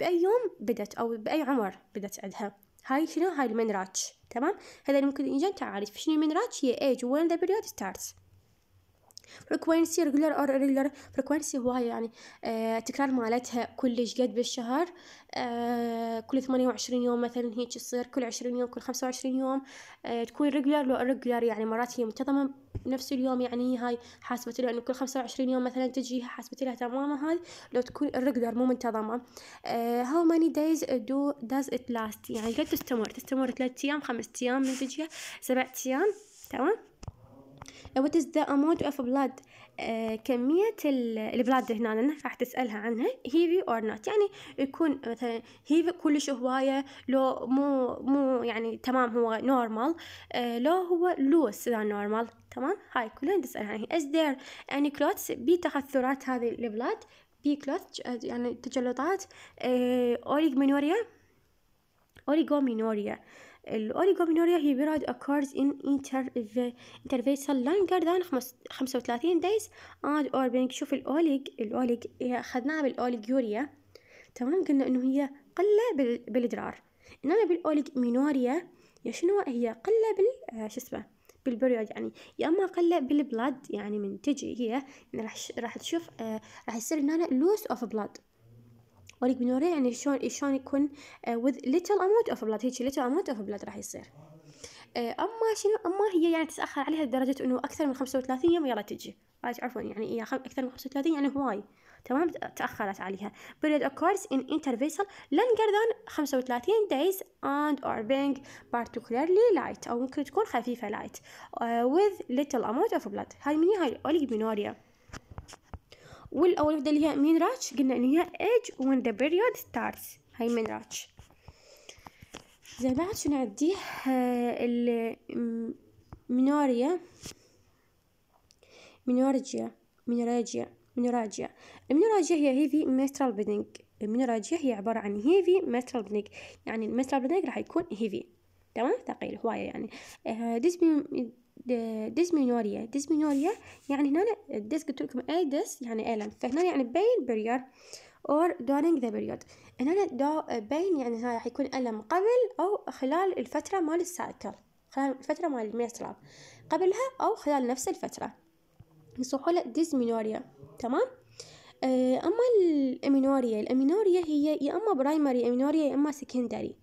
بأي يوم بدت أو بأي عمر بدت عندها هاي شنو هاي المنراتش تمام هذا ممكن ينجن تعرف شنو المنراتش هي ايج وان ذا بيريد ستارز فريكوينسي regular اور irregular فريكوينسي هو يعني آه تكرار مالتها كل قد بالشهر آه كل 28 يوم مثلا هيك تصير كل 20 يوم كل 25 يوم آه تكون regular لو irregular يعني مرات هي منتظمة نفس اليوم يعني هي هاي حاسبة لها انه كل 25 يوم مثلا تجيها حاسبة لها تماما هاي لو تكون irregular مو منتظمة آه how many days do does it last يعني قد تستمر تستمر 3 ايام 5 ايام من تجيها 7 ايام تمام Uh, what is the amount of blood آه كمية البلاد هنا راح تسألها عنها heavy or not يعني يكون مثلا heavy كلش هواية لو مو مو يعني تمام هو normal uh, لو هو loose ذا normal تمام هاي كلها تسأل عنها is there any clots بتخثرات هذه البلاد بي كلوت يعني تجلطات آه أوريجمينوريا أوريجومينوريا الأوليغومينوريا هي period occurs in interfacial longer than 35 days and or شوف الأوليج الأوليج أخذناها بالأوليجوريا تمام قلنا إنه هي قلة بالإدرار إنما بالأوليغومينوريا يا شنو هي قلة بال آه، شو اسمه بالبريود يعني يا اما قله بالبلاد يعني من تجي هي راح راح تشوف آه، راح يصير هنا لوس اوف بلاد وريك بنوري يعني شلون شلون يكون وذ ليتل اموت اوف بلاد هيك ليتل اموت اوف بلاد راح يصير آه، اما شنو اما هي يعني تتاخر عليها لدرجه انه اكثر من 35 يوم يلا تجي عفوا يعني هي اكثر من 35 يعني هواي تمام تاخرت عليها period occurs in intervessel longer than 35 days and are being particularly light او ممكن تكون خفيفه light uh, with little amount of blood هاي من هي هاي اوليجمينوريا والاول وحده اللي هي مين راتش قلنا ان هي age when the period starts هاي مين راتش زي بعد شنو عندي آه، المينوريا مينورجيا مينوراجيا مينوراجيا المينوراجيا هي هيفي ميسترال بيدنج المينوراجيا هي عبارة عن هيفي ميسترال بيدنج يعني الميسترال بيدنج راح يكون هيفي تمام ثقيل هواية يعني آه، this ديسمينوريا ديسمينوريا يعني هنا ديس قلت لكم اي ديس يعني الم فهنا يعني بين بيريود اور دورينج ذا بيريود هنا بين يعني هنا راح يكون الم قبل او خلال الفتره مال السايكل خلال الفتره مال الميسترال قبلها او خلال نفس الفتره يصيحوا له ديسمينوريا تمام آه، اما الامينوريا الامينوريا هي يا اما برايمري امينوريا يا اما سكندري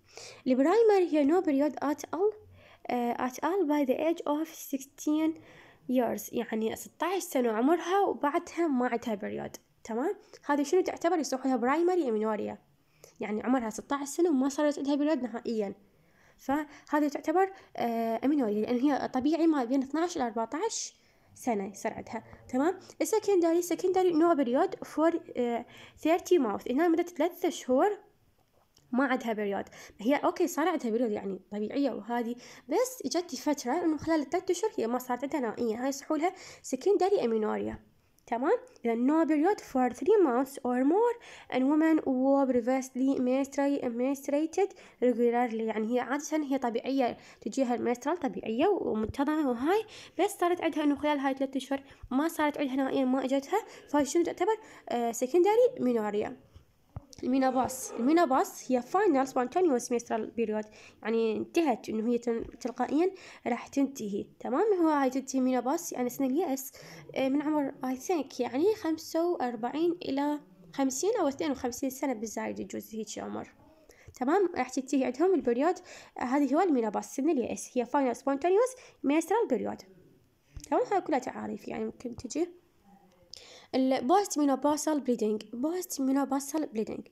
البرايمري هي نو بريود ات all آه، at all by the age of 16 years يعني 16 سنة عمرها وبعدها ما عندها بريود تمام هذه شنو تعتبر يسموها برايمري امينوريا يعني عمرها 16 سنة وما صارت عندها بريود نهائيا فهذه تعتبر امينوريا آه، لأن هي طبيعي ما بين 12 ل 14 سنة يصير عندها تمام السكندري سكندري نو بريود فور 30 ماوث هنا مدة ثلاثة شهور ما عندها بريود هي اوكي صار عندها بريود يعني طبيعيه وهذه بس اجت فتره انه خلال ثلاثة اشهر هي ما صارت عندها نائيه هاي سحولها سكندري امينوريا تمام اذا نو بريود فور 3 months or more and women who ميستري ميستريتد ريجولارلي يعني هي عادة هي طبيعية تجيها الميسترال طبيعية ومنتظمة وهاي بس صارت عندها انه خلال هاي 3 اشهر ما صارت عندها نائية ما اجتها فهي شنو تعتبر سكندري آه secondary الميناباس الميناباس هي فاينل سبونتانيوس ميسترال بيريود يعني انتهت انه هي تلقائيا راح تنتهي تمام هو هاي تنتهي الميناباس يعني سن اليأس آه، من عمر اي ثينك يعني خمسة وأربعين إلى خمسين أو اثنين وخمسين سنة بالزايد يجوز هيك عمر تمام راح تنتهي عندهم البريود آه، هذه هو الميناباس سن اليأس هي فاينل سبونتانيوس ميسترال بيريود تمام هاي كلها تعاريف يعني ممكن تجي البوست مينوباسال بليدنج بوست مينوباسال بليدنج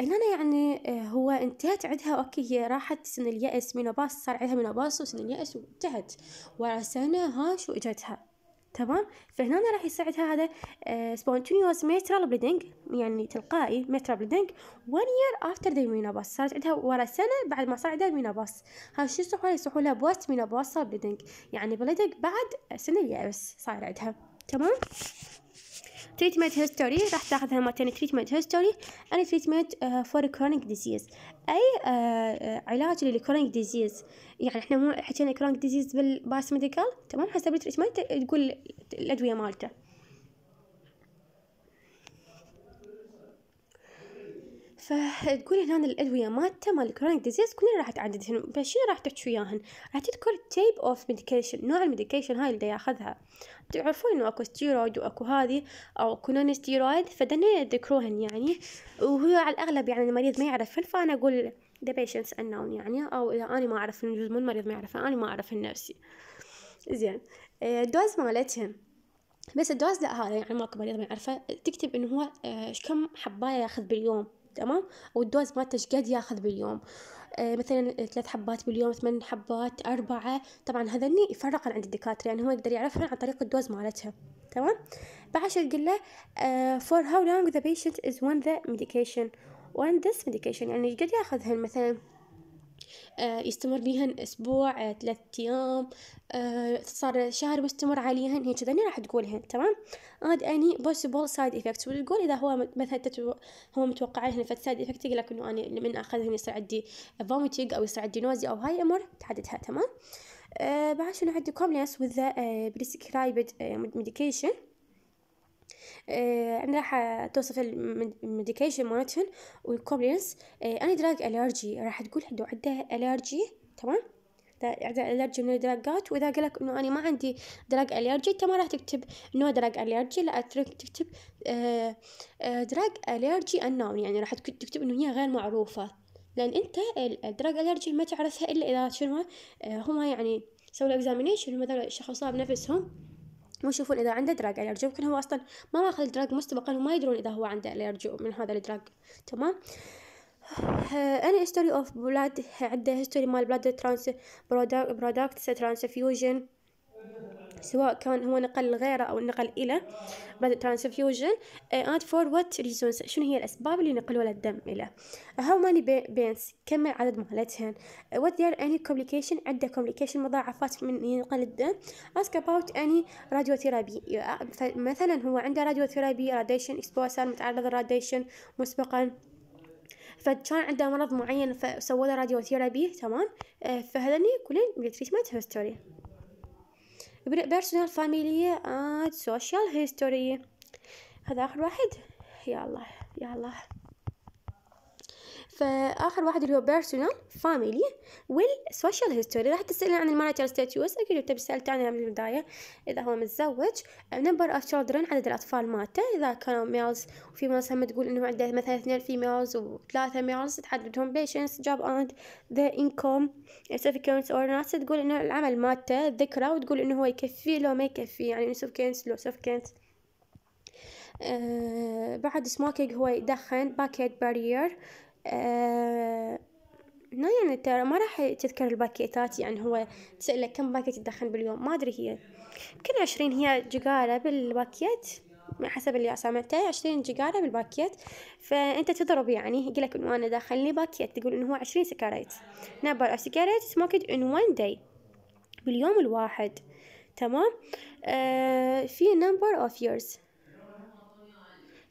هنا أنا يعني آه، هو انتهت عندها اوكي هي راحت سن اليأس مينوباس صار عندها مينوباس وسن اليأس وانتهت ورا سنة هاش واجتها تمام فهنا راح يساعدها هذا سبونتينيوس ميترال بليدنج يعني تلقائي ميترال بليدنج 1 يير افتر ذا مينوباس صارت عندها ورا سنه بعد ما صار عندها مينوباس هاي شو يصحوا لها يصحوا لها بوست مينوباسال بليدنج يعني بليدنج بعد سن اليأس صار عندها تمام تريتمنت هيستوري راح تاخذها مرتين تريتمنت هيستوري اند تريتمنت فور كرونيك ديزيز اي آه، آه، علاج للكرونيك ديزيز يعني احنا مو حكينا كرونيك ديزيز بالباس ميديكال تمام حسب التريتمنت تقول الادويه مالته فتقول هنا الادويه مالته مال الكرونيك ديزيز كلها راح تعددهن فشنو راح تحكي وياهن راح تذكر تيب اوف ميديكيشن نوع الميديكيشن هاي اللي ياخذها تعرفون انه اكو ستيرويد واكو هذه او اكو نون ستيرويد فدنا يذكروهن يعني وهو على الاغلب يعني المريض ما يعرفهن فانا اقول the patients unknown يعني او اذا انا ما اعرف مو المريض ما يعرفه انا ما اعرف نفسي زين الدوز آه، مالتهم بس الدوز لا هذا يعني ماكو مريض ما يعرفه تكتب انه هو آه، كم حبايه ياخذ باليوم تمام والدوز مالته قد ياخذ باليوم آه مثلا ثلاث حبات باليوم ثمان حبات أربعة طبعا هذني عن عند الدكاترة يعني هو يقدر يعرفها عن طريق الدوز مالتها تمام بعد تقول له uh, for how long the patient is on the medication on this medication يعني قد ياخذ مثلا آه، يستمر ليهن أسبوع آه، ثلاثة أيام آه، صار شهر مستمر عليهن هي كذا راح تقولهن تمام هاد اني بوسيبل سايد افكتس والقول اذا هو مثلا هو متوقع لهن فد سايد افكت يقول لك انه انا من اخذهن يصير عندي فوميتنج او يصير عندي نوزي او هاي امور تحددها تمام بعد شنو عندكم كومبلينس وذ بريسكرايبد ميديكيشن انا آه، راح توصف الميديكيشن مالتهن والكومبلينس انا دراج الرجي راح تقول عنده عندها الرجي تمام اذا الرجي من الدراجات واذا قال لك انه انا ما عندي دراج الرجي انت ما راح تكتب نو دراج الرجي لا تكتب دراج الرجي النون يعني راح تكتب انه هي غير معروفه لان انت الدراج الرجي ما تعرفها الا اذا شنو آه، هم يعني سووا الاكزامينيشن هم شخصوها بنفسهم ويشوفون اذا عنده دراج الرجي يمكن هو اصلا ما ماخذ دراج مسبقا وما يدرون اذا هو عنده الرجي من هذا الدراج تمام انا هيستوري اوف بلاد عنده هيستوري مال بلاد ترانس برودكتس فيوجن سواء كان هو نقل لغيره أو نقل إلى بعد الترانسفيوجن uh, and for what reasons شنو هي الأسباب اللي نقلوا له الدم إلى uh, how many pains كم العدد مالتهن uh, what there any complication عدة complication مضاعفات من ينقل الدم ask about any radiotherapy مثلا هو عنده راديوثيرابي radiation exposure متعرض للراديشن مسبقا فكان عنده مرض معين فسوى له راديوثيرابي تمام فهذني كلين بالتريتمنت هيستوري بيرسونال فاميلي اند آه، سوشيال هيستوري هذا اخر واحد يا الله يا الله فاخر واحد اللي هو بيرسونال فاميلي والسوشيال هيستوري راح تسالني عن الماريتال ستاتوس اكيد انت سالت عنها من البدايه اذا هو متزوج نمبر اوف تشيلدرن عدد الاطفال مالته اذا كانوا ميلز وفي ميلز هم تقول انه عنده مثلا اثنين فيميلز وثلاثه ميلز تحددهم بيشنس جاب اند ذا انكم سفكنس اور ناس تقول انه العمل مالته ذكرى وتقول انه هو يكفي لو ما يكفي يعني سفكنس لو سفكنس آه بعد سموكينج هو يدخن باكيت بارير آه يعني ترى ما راح تذكر الباكيتات يعني هو تسأله كم باكيت تدخن باليوم ما أدري هي كل عشرين هي جقالة بالباكيت حسب اللي سمعته عشرين جقالة بالباكيت فأنت تضرب يعني يقول لك إنه أنا داخل لي باكيت تقول إنه هو عشرين سكاريت نبر of cigarettes smoked in one باليوم الواحد تمام آه في نمبر أوف يورز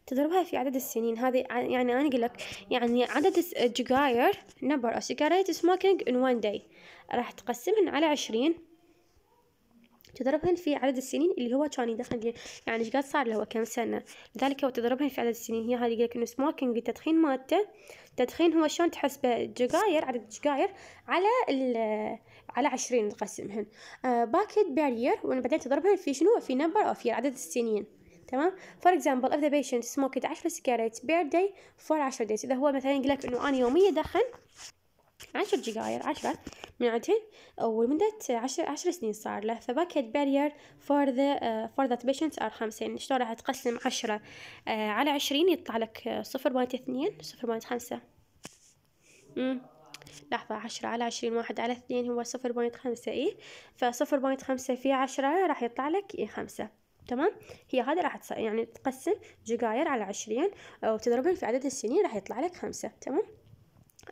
تضربها في عدد السنين هذه يعني أنا أقول لك يعني عدد الجقاير number of cigarette smoking in one day راح تقسمهن على عشرين تضربهن في عدد السنين اللي هو كان يدخن يعني ايش قد صار له كم سنة لذلك هو تضربهن في عدد السنين هي هذه يقولك انه سموكينج التدخين مالته التدخين هو شلون تحسبه جقاير عدد الجقاير على ال على عشرين تقسمهن باكيت بارير وبعدين تضربهن في شنو في نمبر او في عدد السنين تمام فور اكزامبل اف ذا بيشنت smoked 10 سيجاريت بير داي فور 10 دايز اذا هو مثلا يقول لك انه انا يوميا ادخن 10 جيجاير 10 من عندهن ولمدة 10 10 سنين صار له فباكيت بارير فور ذا فور ذات بيشنت ار 50 شلون راح تقسم 10 آه، على 20 يطلع لك 0.2 0.5 لحظة عشرة على عشرين واحد على اثنين هو صفر بوينت خمسة إيه فصفر بوينت خمسة في عشرة راح يطلع لك إيه خمسة تمام هي هذا راح تص... يعني تقسم جيجاير على عشرين آه، وتضربهم في عدد السنين راح يطلع لك خمسة تمام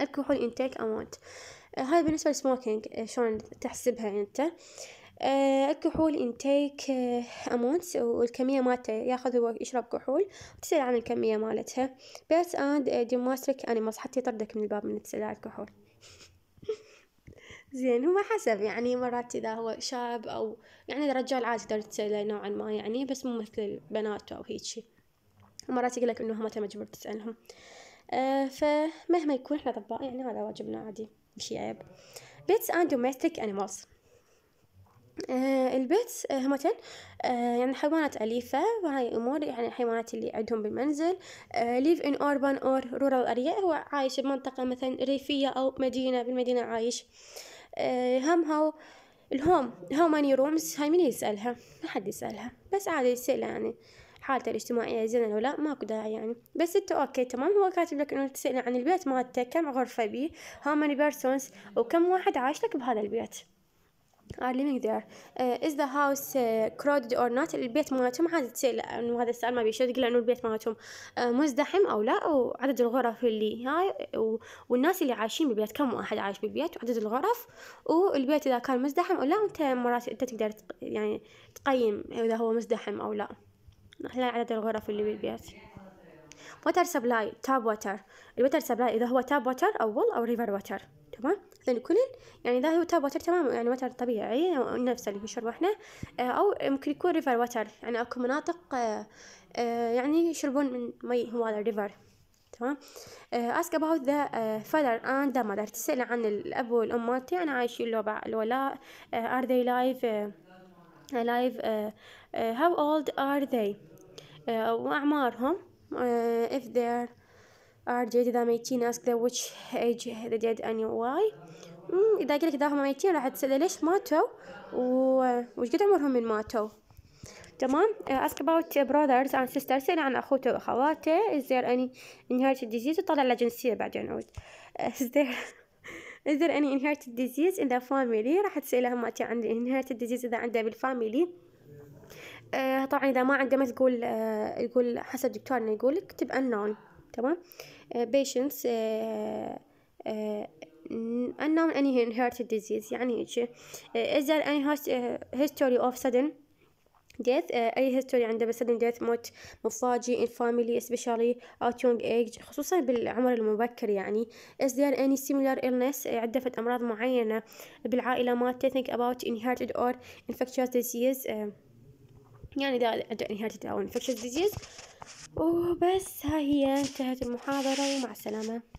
الكحول انتيك امونت هاي بالنسبة للسموكينج آه، شلون تحسبها انت آه الكحول انتيك آه امونتس والكميه مالته ياخذ هو يشرب كحول وتسال عن الكميه مالتها بس اند ديماستريك انيمالز حتى يطردك من الباب من تسال عن الكحول زين هو حسب يعني مرات إذا هو شاب أو يعني رجال عادي تقدر تسأله نوعا ما يعني بس مو مثل البنات أو هيجي ومرات لك إنه مثلا مجبر تسألهم آه فمهما يكون إحنا أطباء يعني هذا واجبنا عادي مش عيب بيتس أند دوميستيك أنيمالز البيت البيتس آه يعني حيوانات أليفة وهاي أمور يعني الحيوانات اللي عندهم بالمنزل ليف إن أوربان أور رورال أريا هو عايش بمنطقة مثلا ريفية أو مدينة بالمدينة عايش آه، هم هاو الهوم هاو ماني رومز هاي من يسألها ما حد يسألها بس عادي يسأل يعني حالته الاجتماعية زينة ولا لا ماكو داعي يعني بس انت اوكي تمام هو كاتب لك انه تسأل عن البيت مالته كم غرفة بيه هاو ماني بيرسونز وكم واحد عاش لك بهذا البيت are آه، living there uh, is the house uh, crowded or not البيت مالتهم هذا تسأل انه هذا السؤال ما بيشد تقول انه البيت مالتهم uh, مزدحم او لا وعدد الغرف اللي هاي و... والناس اللي عايشين بالبيت كم واحد عايش بالبيت وعدد الغرف والبيت اذا كان مزدحم او لا انت مرات انت تقدر تق... يعني تقيم اذا هو مزدحم او لا احنا عدد الغرف اللي بالبيت water supply tap water الوتر سبلاي اذا هو تاب وتر اول او ريفر وتر تمام للكلل يعني ده هو تاب واتر تمام يعني واتر طبيعي نفس اللي احنا آه، أو ممكن يكون ريفر واتر يعني أكو مناطق آه، آه، يعني يشربون من مي هو هذا الريفر تمام اسك اباوت ذا فادر اند ذا ماذر تسال عن الاب والام مالتي انا يعني عايشين لو الولاء ار ذي لايف لايف هاو اولد ار ذي واعمارهم اف there are dead the may teen ask the which age the dead and why اذا قلت كذا هم ميتين راح تسأل ليش ماتوا وش قد عمرهم من ماتوا تمام uh, ask about brothers and sisters سأل عن أخوته وأخواته is there any inherited disease وطلع له جنسية بعدين عود uh, is there is there any inherited disease in the family راح تسأله هم ماتي عن inherited disease إذا عنده بالفاميلي آه طبعا إذا ما عنده ما تقول آه يقول حسب دكتورنا يقول لك تبقى unknown تمام آه patients آه آه unknown any inherited disease يعني إيش is there any history of sudden death أي history عنده بس sudden death موت مفاجئ in family especially at young age خصوصا بالعمر المبكر يعني is there any similar illness عدة فت أمراض معينة بالعائلة مالته think about inherited or infectious disease يعني ده عنده inherited أو infectious disease وبس ها هي انتهت المحاضرة ومع السلامة